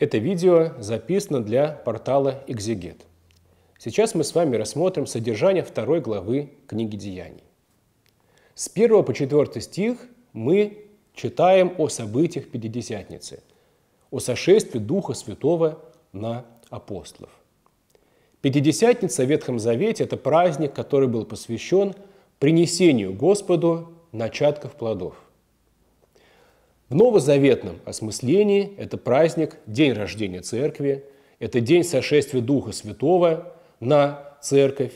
Это видео записано для портала «Экзегет». Сейчас мы с вами рассмотрим содержание второй главы книги «Деяний». С 1 по 4 стих мы читаем о событиях Пятидесятницы, о сошествии Духа Святого на апостолов. Пятидесятница в Ветхом Завете – это праздник, который был посвящен принесению Господу начатков плодов – в новозаветном осмыслении это праздник, день рождения Церкви, это день сошествия Духа Святого на Церковь,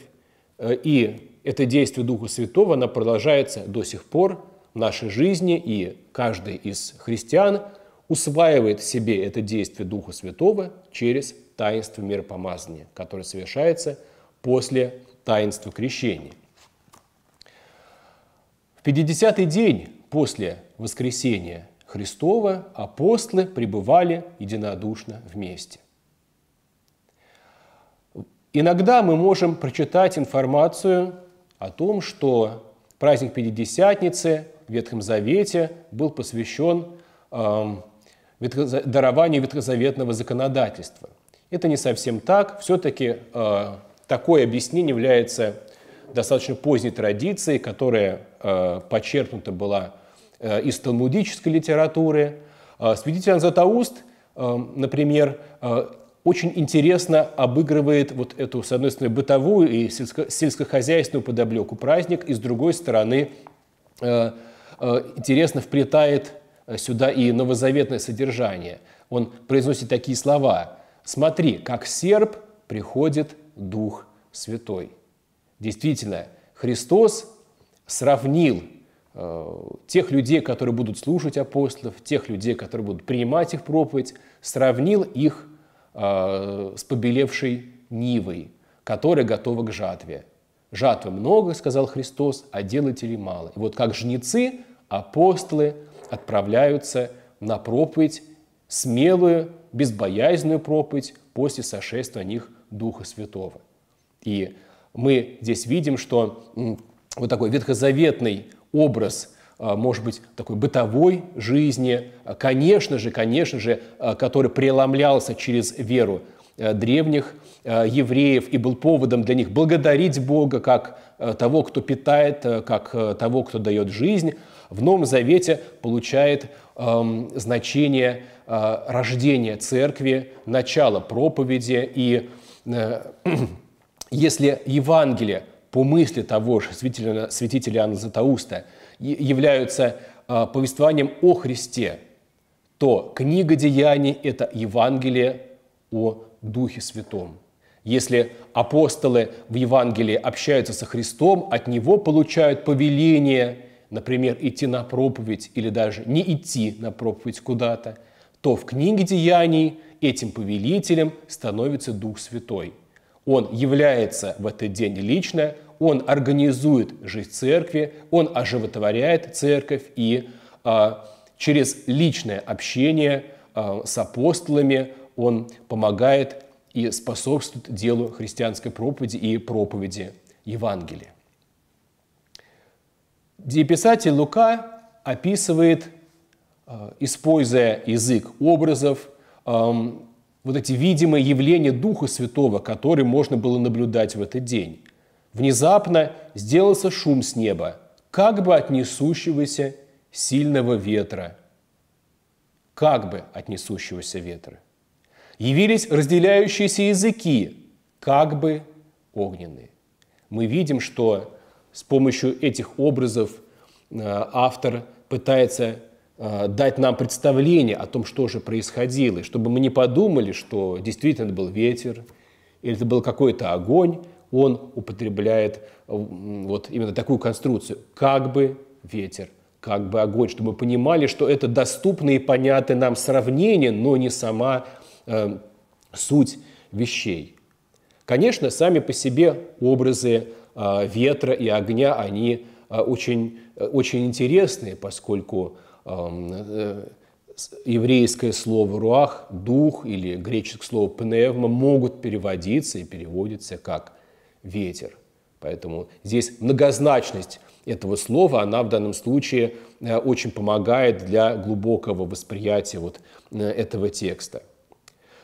э, и это действие Духа Святого, оно продолжается до сих пор в нашей жизни, и каждый из христиан усваивает в себе это действие Духа Святого через таинство миропомазания, которое совершается после таинства крещения. В 50-й день после воскресения Христова апостолы пребывали единодушно вместе. Иногда мы можем прочитать информацию о том, что праздник Пятидесятницы в Ветхом Завете был посвящен э, дарованию ветхозаветного законодательства. Это не совсем так. Все-таки э, такое объяснение является достаточно поздней традицией, которая э, почерпнута была Э, из талмудической литературы. Э, Свидетель Златоуст, э, например, очень интересно обыгрывает вот эту, с одной стороны, бытовую и сельско- сельскохозяйственную подоблеку праздник, и с другой стороны, интересно вплетает сюда и новозаветное содержание. Он произносит такие слова «Смотри, как серп приходит Дух Святой». Действительно, Христос сравнил Э, тех людей, которые будут слушать апостолов, тех людей, которые будут принимать их проповедь, сравнил их э, с побелевшей нивой, которая готова к жатве. Жатвы много, сказал Христос, а делателей мало. И вот как жнецы, апостолы отправляются на проповедь, смелую, безбоязненную проповедь после сошествия на них Духа Святого. И мы здесь видим, что вот такой ветхозаветный образ, э, может быть, такой бытовой жизни, э, конечно же, конечно же, э, который преломлялся через веру древних евреев и был поводом для них благодарить Бога как того, кто питает, как того, кто дает жизнь, в Новом Завете получает эм, значение рождения церкви, начало проповеди. И если Евангелие по мысли того же святителя, святителя Иоанна Златоуста являются а, повествованием о Христе, то книга Деяний – это Евангелие о Духе Святом. Если апостолы в Евангелии общаются со Христом, от Него получают повеление, например, идти на проповедь или даже не идти на проповедь куда-то, то в книге Деяний этим повелителем становится Дух Святой. Он является в этот день лично он организует жизнь церкви, он оживотворяет церковь и а, через личное общение а, с апостолами он помогает и способствует делу христианской проповеди и проповеди Евангелия. Писатель Лука описывает, а, используя язык образов, вот эти видимые явления Духа Святого, которые можно было наблюдать в этот день. Внезапно сделался шум с неба, как бы от несущегося сильного ветра. Как бы от несущегося ветра. Явились разделяющиеся языки, как бы огненные. Мы видим, что с помощью этих образов э, автор пытается э, дать нам представление о том, что же происходило, чтобы мы не подумали, что действительно это был ветер, или это был какой-то огонь, он употребляет э, вот именно такую конструкцию. Как бы ветер, как бы огонь, чтобы мы понимали, что это доступные и понятные нам сравнения, но не сама э, суть вещей. Конечно, сами по себе образы э, ветра и огня, они э, очень, э, очень интересные, поскольку э, э еврейское слово «руах», «дух» или греческое слово «пневма» могут переводиться и переводятся как ветер. Поэтому здесь многозначность этого слова, она в данном случае э, очень помогает для глубокого восприятия вот э, этого текста.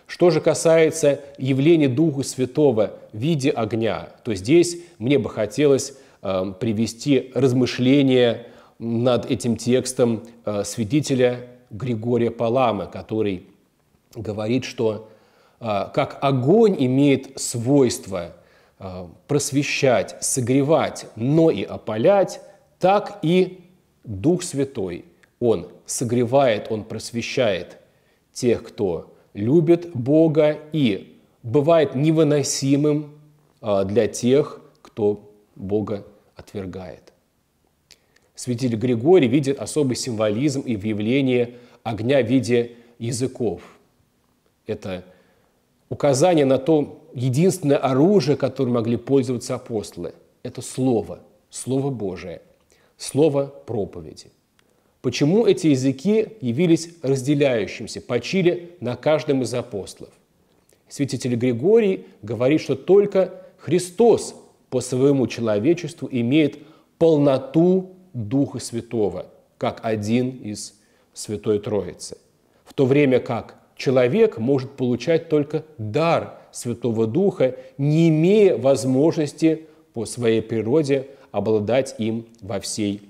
Что же касается явления Духа Святого в виде огня, то здесь мне бы хотелось э, привести размышление над этим текстом свидетеля Григория Палама, который говорит, что как огонь имеет свойство – Э, просвещать, согревать, но и опалять, так и Дух Святой. Он согревает, он просвещает тех, кто любит Бога и бывает невыносимым э, для тех, кто Бога отвергает. Святитель Григорий видит особый символизм и в явлении огня в виде языков. Это указание на то, единственное оружие, которым могли пользоваться апостолы, это Слово, Слово Божие, Слово проповеди. Почему эти языки явились разделяющимся почили на каждом из апостолов? Святитель Григорий говорит, что только Христос по своему человечеству имеет полноту Духа Святого, как один из Святой Троицы, в то время как человек может получать только дар Святого Духа, не имея возможности по своей природе обладать им во всей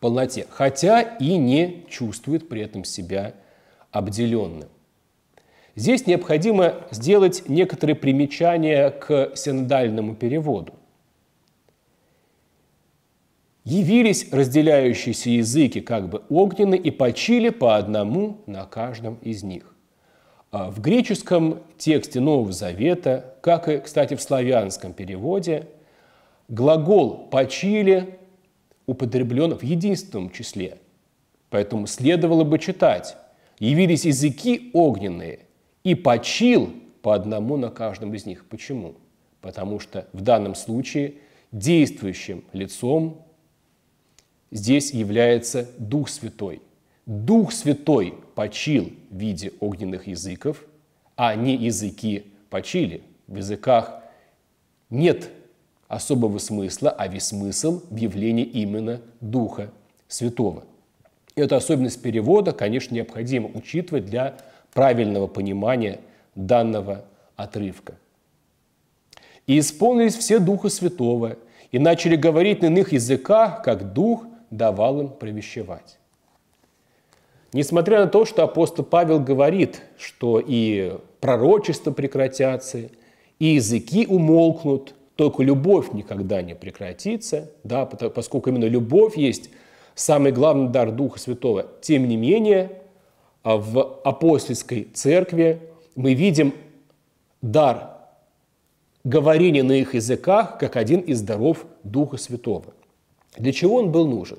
полноте, хотя и не чувствует при этом себя обделенным. Здесь необходимо сделать некоторые примечания к синодальному переводу. Явились разделяющиеся языки как бы огнены и почили по одному на каждом из них. А в греческом тексте Нового Завета, как и, кстати, в славянском переводе, глагол «почили» употреблен в единственном числе. Поэтому следовало бы читать «Явились языки огненные, и почил по одному на каждом из них». Почему? Потому что в данном случае действующим лицом здесь является Дух Святой – Дух Святой почил в виде огненных языков, а не языки почили. В языках нет особого смысла, а весь смысл в явлении именно Духа Святого. Эту особенность перевода, конечно, необходимо учитывать для правильного понимания данного отрывка. «И исполнились все Духа Святого, и начали говорить на иных языках, как Дух давал им провещевать». Несмотря на то, что апостол Павел говорит, что и пророчества прекратятся, и языки умолкнут, только любовь никогда не прекратится, да, поскольку именно любовь есть самый главный дар Духа Святого. Тем не менее, а в апостольской церкви мы видим дар говорения на их языках как один из даров Духа Святого. Для чего он был нужен?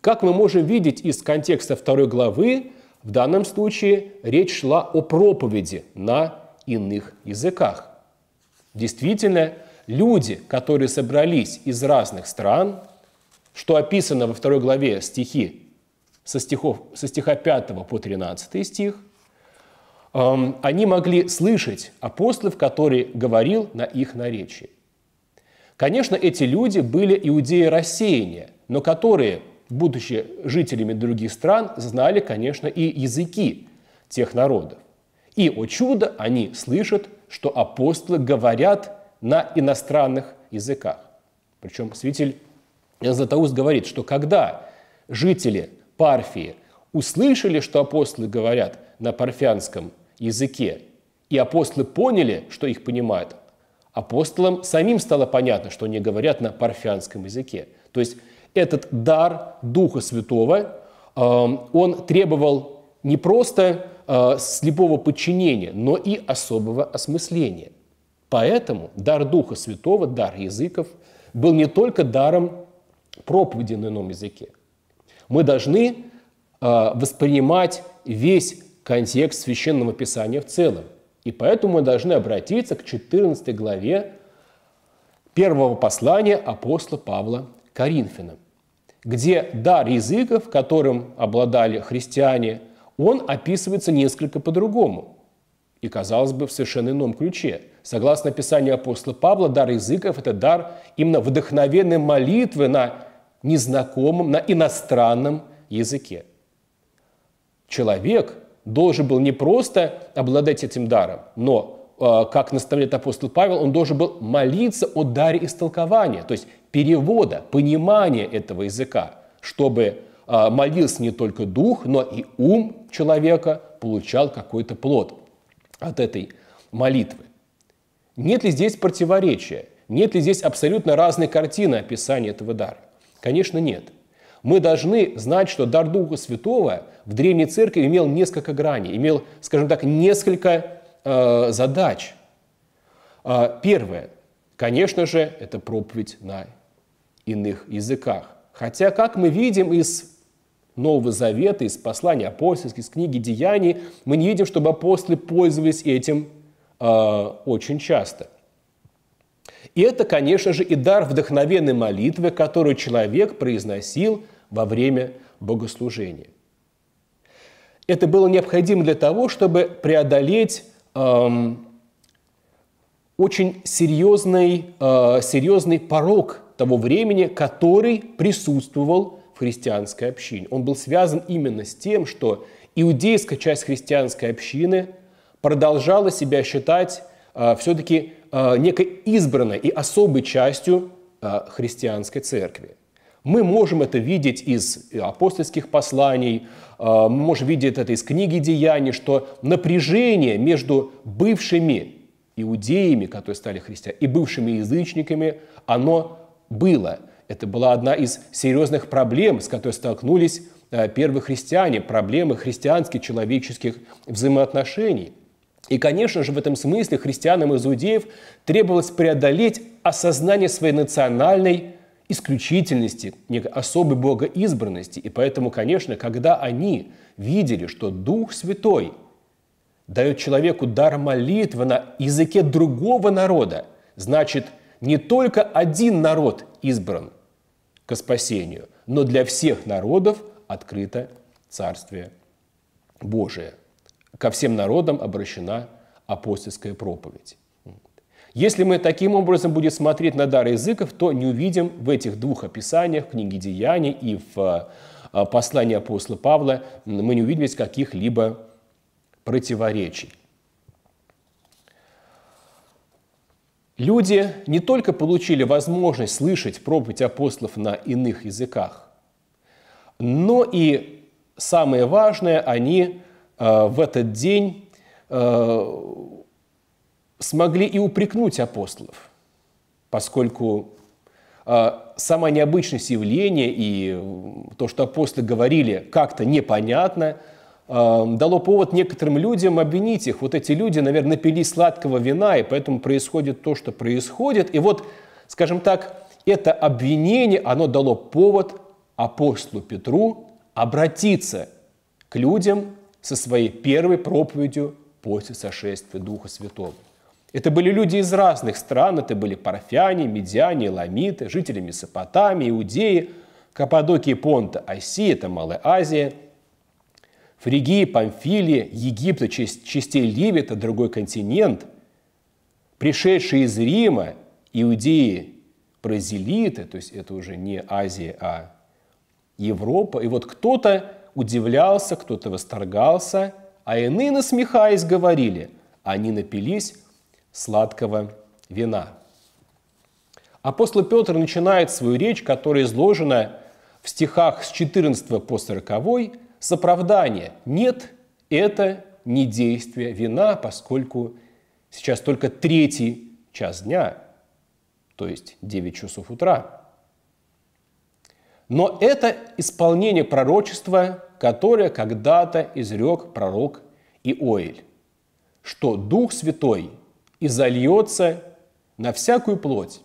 Как мы можем видеть из контекста второй главы, в данном случае речь шла о проповеди на иных языках. Действительно, люди, которые собрались из разных стран, что описано во второй главе стихи, со, стихов, со стиха 5 по 13 стих, эм, они могли слышать апостолов, который говорил на их наречии. Конечно, эти люди были иудеи рассеяния, но которые будучи жителями других стран, знали, конечно, и языки тех народов. И, о чудо, они слышат, что апостолы говорят на иностранных языках. Причем святитель Златоуст говорит, что когда жители Парфии услышали, что апостолы говорят на парфянском языке, и апостолы поняли, что их понимают, апостолам самим стало понятно, что они говорят на парфянском языке. То есть этот дар Духа Святого, эм, он требовал не просто э, слепого подчинения, но и особого осмысления. Поэтому дар Духа Святого, дар языков, был не только даром проповеди на ином языке. Мы должны э, воспринимать весь контекст священного писания в целом. И поэтому мы должны обратиться к 14 главе первого послания апостола Павла Коринфянам где дар языков, которым обладали христиане, он описывается несколько по-другому и, казалось бы, в совершенно ином ключе. Согласно описанию апостола Павла, дар языков – это дар именно вдохновенной молитвы на незнакомом, на иностранном языке. Человек должен был не просто обладать этим даром, но Э, как наставляет апостол Павел, он должен был молиться о даре истолкования, то есть перевода, понимания этого языка, чтобы э, молился не только дух, но и ум человека получал какой-то плод от этой молитвы. Нет ли здесь противоречия? Нет ли здесь абсолютно разной картины описания этого дара? Конечно, нет. Мы должны знать, что дар Духа Святого в Древней Церкви имел несколько граней, имел, скажем так, несколько Э, задач. Э, первое, конечно же, это проповедь на иных языках. Хотя, как мы видим из Нового Завета, из послания апостольских, из книги Деяний, мы не видим, чтобы апостолы пользовались этим э, очень часто. И это, конечно же, и дар вдохновенной молитвы, которую человек произносил во время богослужения. Это было необходимо для того, чтобы преодолеть очень серьезный, а, серьезный порог того времени, который присутствовал в христианской общине. Он был связан именно с тем, что иудейская часть христианской общины продолжала себя считать а, все-таки а, некой избранной и особой частью христианской церкви. Мы можем это видеть из э, апостольских посланий, э, мы можем видеть это из книги Деяний, что напряжение между бывшими иудеями, которые стали христианами, и бывшими язычниками, оно было. Это была одна из серьезных проблем, с которой столкнулись э, первые христиане, проблемы христианских человеческих взаимоотношений. И, конечно же, в этом смысле христианам из иудеев требовалось преодолеть осознание своей национальной исключительности, некой особой богоизбранности. И поэтому, конечно, когда они видели, что Дух Святой дает человеку дар молитвы на языке другого народа, значит, не только один народ избран к спасению, но для всех народов открыто Царствие Божие. Ко всем народам обращена апостольская проповедь. Если мы таким образом будем смотреть на дар языков, то не увидим в этих двух описаниях, в книге Деяний и в э, послании апостола Павла, мы не увидим каких-либо противоречий. Люди не только получили возможность слышать проповедь апостолов на иных языках, но и самое важное, они э, в этот день э, смогли и упрекнуть апостолов, поскольку а, сама необычность явления и то, что апостолы говорили, как-то непонятно, а, дало повод некоторым людям обвинить их. Вот эти люди, наверное, пили сладкого вина, и поэтому происходит то, что происходит. И вот, скажем так, это обвинение, оно дало повод апостолу Петру обратиться к людям со своей первой проповедью после сошествия Духа Святого. Это были люди из разных стран, это были парфяне, медиане, ламиты, жители Месопотамии, Иудеи, Каппадокия, Понта, Оси, это Малая Азия, Фригии, Памфилии, Египта, часть частей Ливии, это другой континент, пришедшие из Рима, Иудеи, Бразилиты, то есть это уже не Азия, а Европа. И вот кто-то удивлялся, кто-то восторгался, а иные, насмехаясь, говорили, они напились сладкого вина. Апостол Петр начинает свою речь, которая изложена в стихах с 14 по 40, с оправдания «нет, это не действие вина, поскольку сейчас только третий час дня, то есть 9 часов утра. Но это исполнение пророчества, которое когда-то изрек пророк Иоиль, что Дух Святой – и зальется на всякую плоть.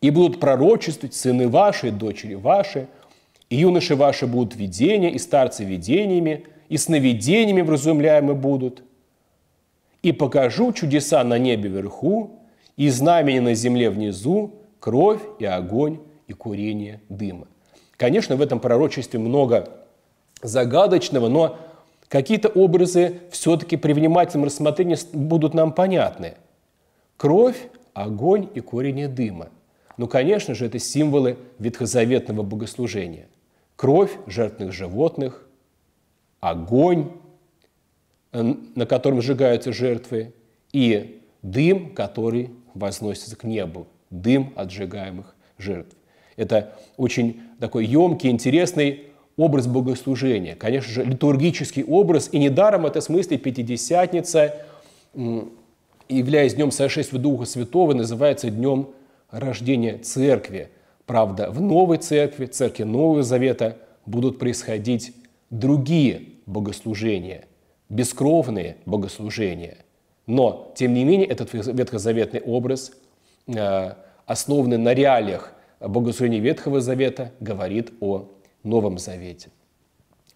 И будут пророчествовать сыны ваши, дочери ваши, и юноши ваши будут видения, и старцы видениями, и сновидениями вразумляемы будут. И покажу чудеса на небе вверху, и знамени на земле внизу, кровь и огонь и курение дыма. Конечно, в этом пророчестве много загадочного, но какие-то образы все-таки при внимательном рассмотрении будут нам понятны. Кровь, огонь и корень дыма. Ну, конечно же, это символы ветхозаветного богослужения. Кровь жертвных животных, огонь, э, на котором сжигаются жертвы, и дым, который возносится к небу, дым от сжигаемых жертв. Это очень такой емкий, интересный образ богослужения. Конечно же, литургический образ, и недаром это смысле Пятидесятница являясь днем сошествия Духа Святого, называется днем рождения церкви. Правда, в новой церкви, церкви Нового Завета, будут происходить другие богослужения, бескровные богослужения. Но, тем не менее, этот ветхозаветный образ, э, основанный на реалиях богослужения Ветхого Завета, говорит о Новом Завете.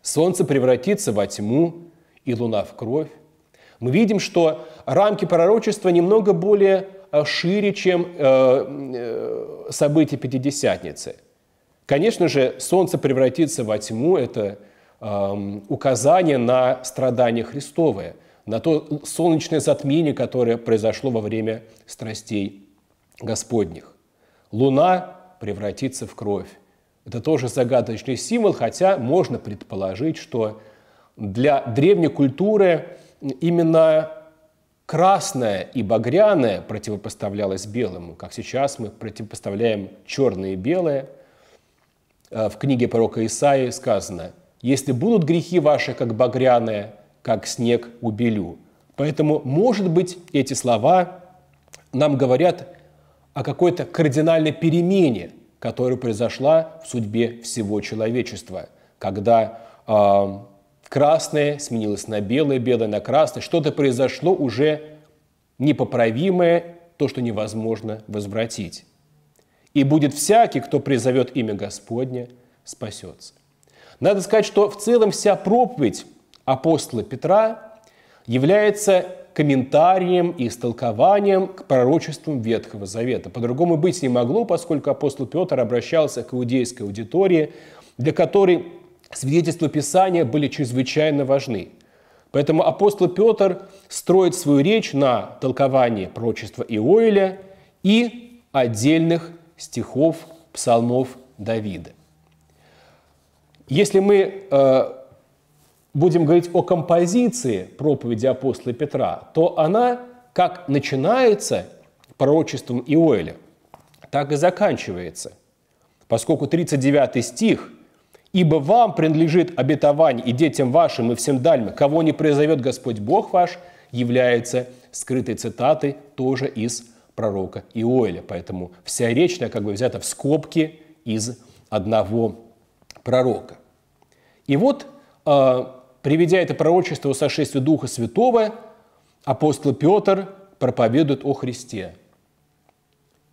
Солнце превратится во тьму, и луна в кровь, мы видим, что рамки пророчества немного более э, шире, чем э, э, события Пятидесятницы. Конечно же, солнце превратится во тьму – это эм, указание на страдания Христовые, на то солнечное затмение, которое произошло во время страстей Господних. Луна превратится в кровь. Это тоже загадочный символ, хотя можно предположить, что для древней культуры именно красное и багряное противопоставлялось белому, как сейчас мы противопоставляем черное и белое. А, в книге пророка Исаии сказано, «Если будут грехи ваши, как багряное, как снег убелю». Поэтому, может быть, эти слова нам говорят о какой-то кардинальной перемене, которая произошла в судьбе всего человечества, когда а, Красное сменилось на белое, белое на красное. Что-то произошло уже непоправимое, то, что невозможно возвратить. И будет всякий, кто призовет имя Господне, спасется. Надо сказать, что в целом вся проповедь апостола Петра является комментарием и истолкованием к пророчествам Ветхого Завета. По-другому быть не могло, поскольку апостол Петр обращался к иудейской аудитории, для которой свидетельства Писания были чрезвычайно важны. Поэтому апостол Петр строит свою речь на толковании пророчества Иоиля и отдельных стихов псалмов Давида. Если мы э, будем говорить о композиции проповеди апостола Петра, то она как начинается пророчеством Иоэля, так и заканчивается, поскольку 39 стих – Ибо вам принадлежит обетование, и детям вашим, и всем дальме. Кого не произовет Господь Бог ваш, является скрытой цитатой тоже из пророка Иоэля. Поэтому вся речь как бы взята в скобки из одного пророка. И вот, а, приведя это пророчество о сошествии Духа Святого, апостол Петр проповедует о Христе.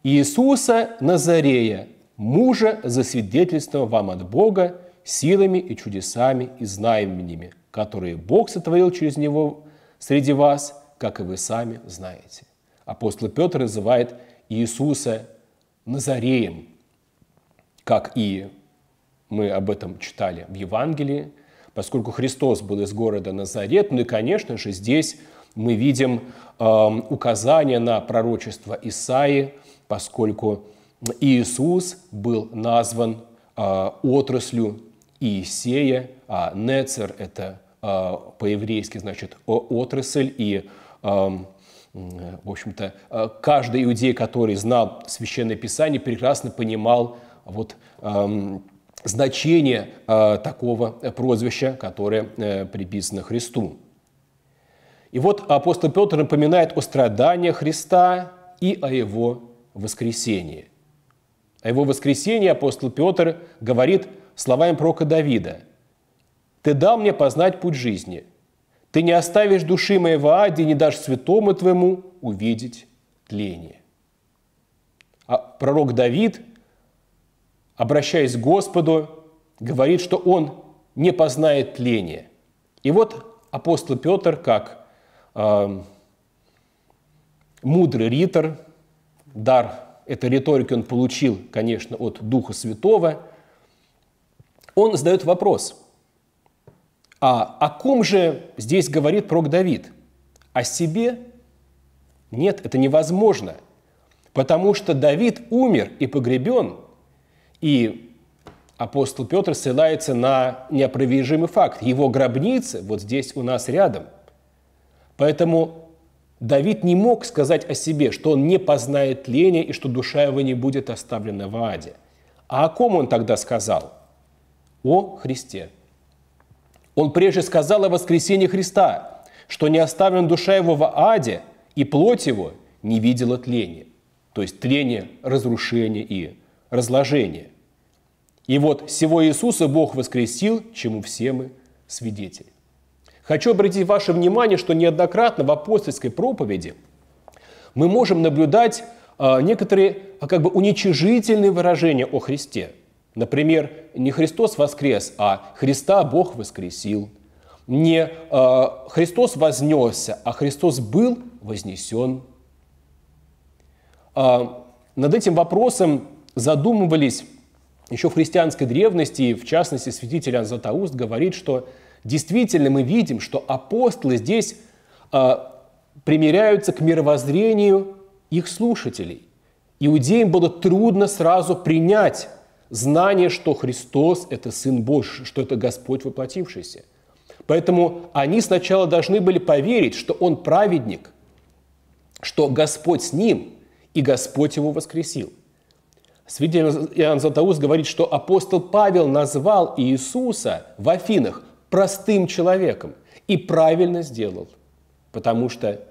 Иисуса Назарея, мужа, засвидетельствовал вам от Бога силами и чудесами и знамениями, которые Бог сотворил через него среди вас, как и вы сами знаете. Апостол Петр называет Иисуса Назареем, как и мы об этом читали в Евангелии, поскольку Христос был из города Назарет. Ну и, конечно же, здесь мы видим э, указание на пророчество Исаи, поскольку Иисус был назван э, отраслью Иисея, а Нецер – это а, по-еврейски значит «отрасль», и в общем-то, а, каждый иудей, который знал Священное Писание, прекрасно понимал вот, значение а, такого прозвища, которое э, приписано Христу. И вот апостол Петр напоминает о страданиях Христа и о его воскресении. О его воскресении апостол Петр говорит – слова пророка Давида. «Ты дал мне познать путь жизни. Ты не оставишь души моей в аде, не дашь святому твоему увидеть тление». А пророк Давид, обращаясь к Господу, говорит, что он не познает тление. И вот апостол Петр, как э, мудрый ритор, дар этой риторики он получил, конечно, от Духа Святого – он задает вопрос, а о ком же здесь говорит пророк Давид? О себе? Нет, это невозможно, потому что Давид умер и погребен, и апостол Петр ссылается на неопровержимый факт. Его гробница вот здесь у нас рядом. Поэтому Давид не мог сказать о себе, что он не познает тления и что душа его не будет оставлена в аде. А о ком он тогда сказал? о Христе. Он прежде сказал о воскресении Христа, что не оставлен душа его в аде, и плоть его не видела тления. То есть тление, разрушение и разложение. И вот всего Иисуса Бог воскресил, чему все мы свидетели. Хочу обратить ваше внимание, что неоднократно в апостольской проповеди мы можем наблюдать а, некоторые а, как бы уничижительные выражения о Христе – Например, не Христос воскрес, а Христа Бог воскресил. Не э, Христос вознесся, а Христос был вознесен. Э, над этим вопросом задумывались еще в христианской древности, в частности, святитель Анзатауст говорит, что действительно мы видим, что апостолы здесь э, примиряются к мировоззрению их слушателей. Иудеям было трудно сразу принять знание, что Христос – это Сын Божий, что это Господь воплотившийся. Поэтому они сначала должны были поверить, что он праведник, что Господь с ним, и Господь его воскресил. Святитель Иоанн Златоуст говорит, что апостол Павел назвал Иисуса в Афинах простым человеком и правильно сделал, потому что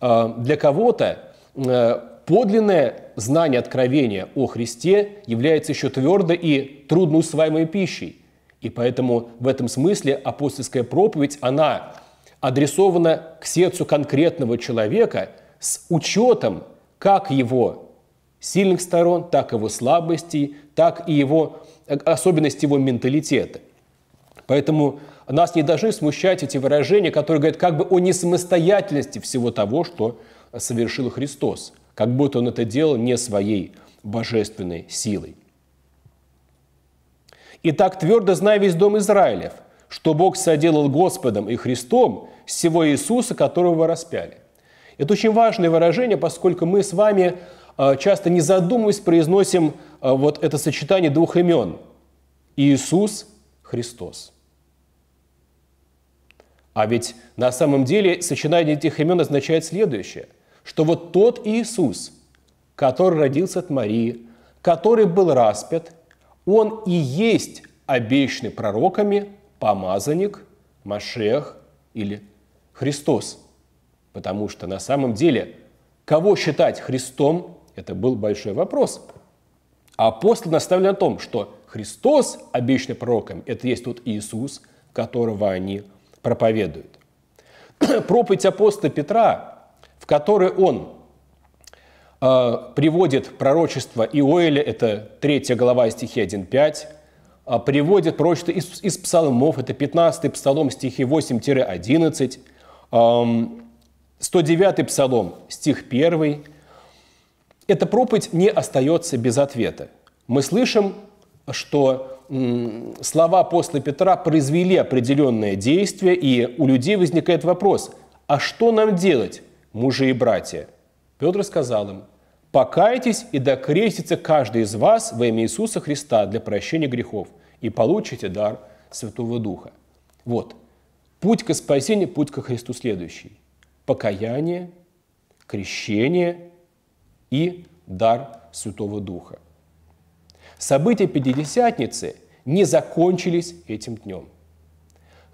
э, для кого-то э, Подлинное знание откровения о Христе является еще твердо и трудно усваиваемой пищей. И поэтому в этом смысле апостольская проповедь, она адресована к сердцу конкретного человека с учетом как его сильных сторон, так и его слабостей, так и его э, особенностей его менталитета. Поэтому нас не должны смущать эти выражения, которые говорят как бы о несамостоятельности всего того, что совершил Христос – как будто он это делал не своей божественной силой. Итак, твердо знай весь дом Израилев, что Бог соделал Господом и Христом всего Иисуса, которого распяли. Это очень важное выражение, поскольку мы с вами а, часто не задумываясь произносим а, вот это сочетание двух имен – Иисус, Христос. А ведь на самом деле сочетание этих имен означает следующее – что вот тот Иисус, который родился от Марии, который был распят, он и есть обещанный пророками помазанник, Машех или Христос. Потому что на самом деле, кого считать Христом, это был большой вопрос. А апостол наставлен на том, что Христос, обещанный пророком, это есть тот Иисус, которого они проповедуют. Проповедь апостола Петра которой он э, приводит пророчество Иоэля, это 3 глава стихи 1.5, э, приводит пророчество из, из псалмов, это 15 псалом стихи 8-11, 109 эм, псалом стих 1. Эта проповедь не остается без ответа. Мы слышим, что слова апостола Петра произвели определенное действие, и у людей возникает вопрос, а что нам делать? мужи и братья». Петр сказал им, «Покайтесь и докрестится каждый из вас во имя Иисуса Христа для прощения грехов, и получите дар Святого Духа». Вот, путь к спасению, путь ко Христу следующий. Покаяние, крещение и дар Святого Духа. События Пятидесятницы не закончились этим днем.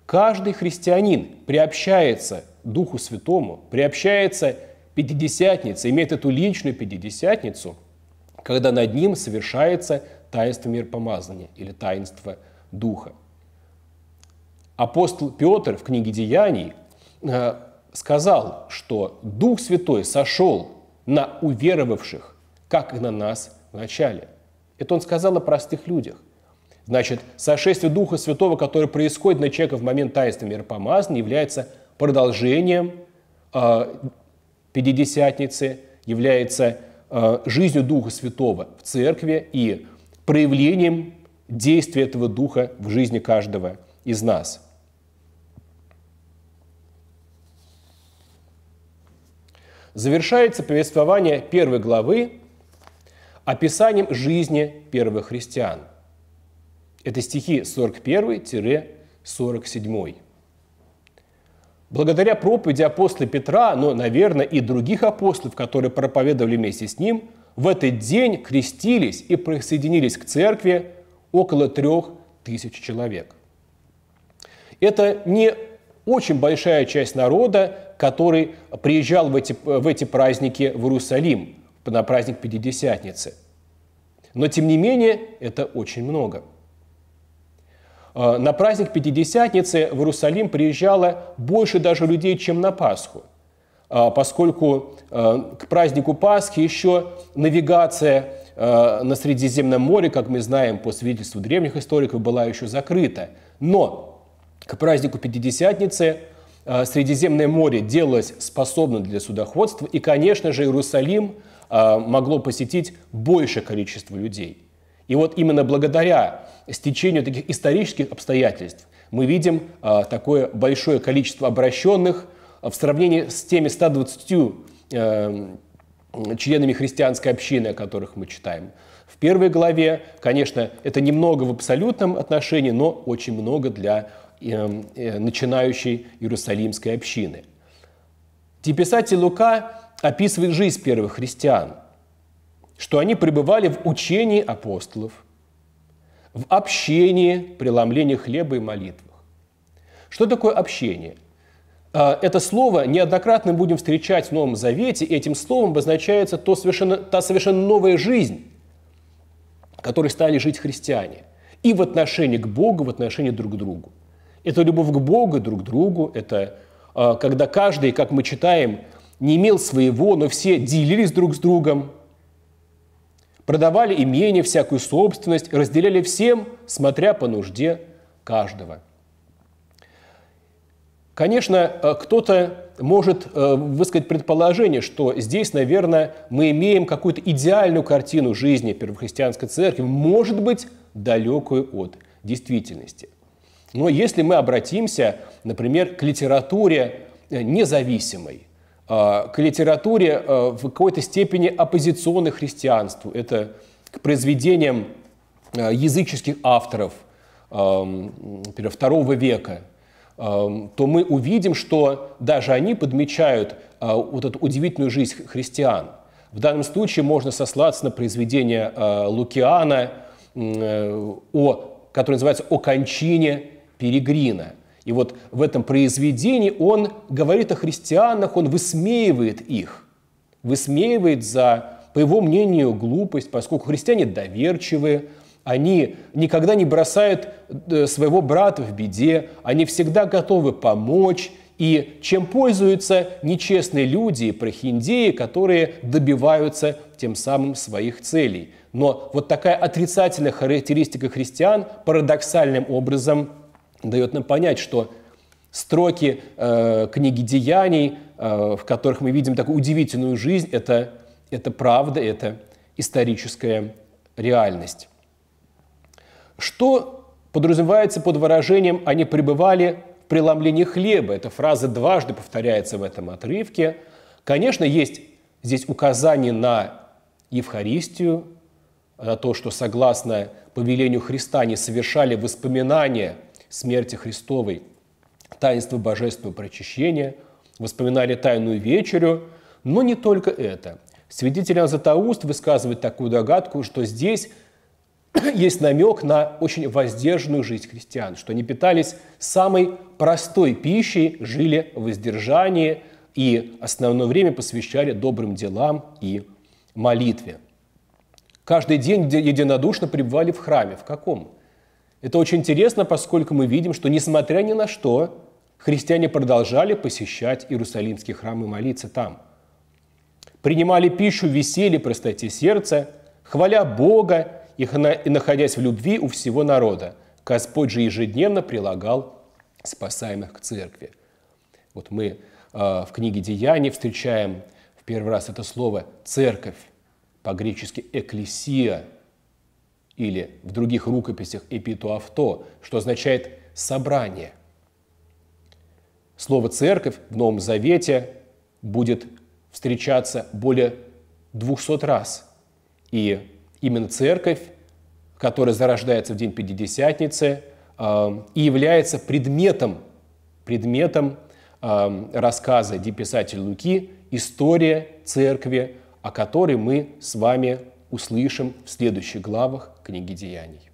Каждый христианин приобщается Духу Святому, приобщается Пятидесятница, имеет эту личную Пятидесятницу, когда над ним совершается таинство миропомазания или таинство Духа. Апостол Петр в книге «Деяний» э, сказал, что Дух Святой сошел на уверовавших, как и на нас в начале. Это он сказал о простых людях. Значит, сошествие Духа Святого, которое происходит на человека в момент таинства миропомазания, является продолжением а, Пятидесятницы, является а, жизнью Духа Святого в Церкви и проявлением действия этого Духа в жизни каждого из нас. Завершается повествование первой главы описанием жизни первых христиан. Это стихи 41-47. Благодаря проповеди апостола Петра, но, наверное, и других апостолов, которые проповедовали вместе с ним, в этот день крестились и присоединились к церкви около трех тысяч человек. Это не очень большая часть народа, который приезжал в эти, в эти праздники в Иерусалим, на праздник Пятидесятницы. Но, тем не менее, это очень много – Э, на праздник Пятидесятницы в Иерусалим приезжало больше даже людей, чем на Пасху, э, поскольку э, к празднику Пасхи еще навигация на Средиземном море, как мы знаем по свидетельству древних историков, была еще закрыта. Но к празднику Пятидесятницы Средиземное море делалось способным для судоходства, и, конечно же, Иерусалим могло посетить большее количество людей. И вот именно благодаря стечению таких исторических обстоятельств мы видим а, такое большое количество обращенных а, в сравнении с теми 120 э, эм, членами христианской общины, о которых мы читаем. В первой главе, конечно, это немного в абсолютном отношении, но очень много для эм, э, начинающей иерусалимской общины. Где Лука описывает жизнь первых христиан – что они пребывали в учении апостолов, в общении, преломлении хлеба и молитвах. Что такое общение? А, это слово неоднократно будем встречать в Новом Завете, и этим словом обозначается то совершенно, та совершенно новая жизнь, которой стали жить христиане, и в отношении к Богу, в отношении друг к другу. Это любовь к Богу друг к другу, это а, когда каждый, как мы читаем, не имел своего, но все делились друг с другом – Продавали имение, всякую собственность, разделяли всем, смотря по нужде каждого. Конечно, э, кто-то может э, высказать предположение, что здесь, наверное, мы имеем какую-то идеальную картину жизни первохристианской церкви, может быть, далекую от действительности. Но если мы обратимся, например, к литературе э, независимой, Э, к литературе э, в какой-то степени оппозиционной христианству. Это к произведениям э, языческих авторов, например, второго века, то мы увидим, что даже они подмечают вот эту удивительную жизнь христиан. В данном случае можно сослаться на произведение Лукиана, о, которое называется «О кончине Перегрина», и вот в этом произведении он говорит о христианах, он высмеивает их, высмеивает за, по его мнению, глупость, поскольку христиане доверчивые, они никогда не бросают э, своего брата в беде, они всегда готовы помочь, и чем пользуются нечестные люди и прохиндеи, которые добиваются тем самым своих целей. Но вот такая отрицательная характеристика христиан парадоксальным образом – дает нам понять, что строки э, книги Деяний, э, в которых мы видим такую удивительную жизнь, это, это правда, это историческая реальность. Что подразумевается под выражением «они пребывали в преломлении хлеба»? Эта фраза дважды повторяется в этом отрывке. Конечно, есть здесь указание на Евхаристию, на то, что согласно повелению Христа они совершали воспоминания – смерти Христовой, таинство божественного прочищения, воспоминали тайную вечерю, но не только это. Свидетель Анзатауст высказывает такую догадку, что здесь есть намек на очень воздержанную жизнь христиан, что они питались самой простой пищей, жили в воздержании и основное время посвящали добрым делам и молитве. Каждый день единодушно пребывали в храме. В каком? Это очень интересно, поскольку мы видим, что несмотря ни на что, христиане продолжали посещать Иерусалимский храм и молиться там. Принимали пищу в веселье, простоте сердца, хваля Бога и находясь в любви у всего народа. Господь же ежедневно прилагал спасаемых к церкви. Вот мы э, в книге «Деяний» встречаем в первый раз это слово «церковь», по-гречески «экклесия», или в других рукописях эпитуавто, что означает «собрание». Слово «церковь» в Новом Завете будет встречаться более 200 раз. И именно церковь, которая зарождается в день Пятидесятницы, э, и является предметом, предметом э, рассказа деписателя Луки «История церкви», о которой мы с вами услышим в следующих главах книги деяний.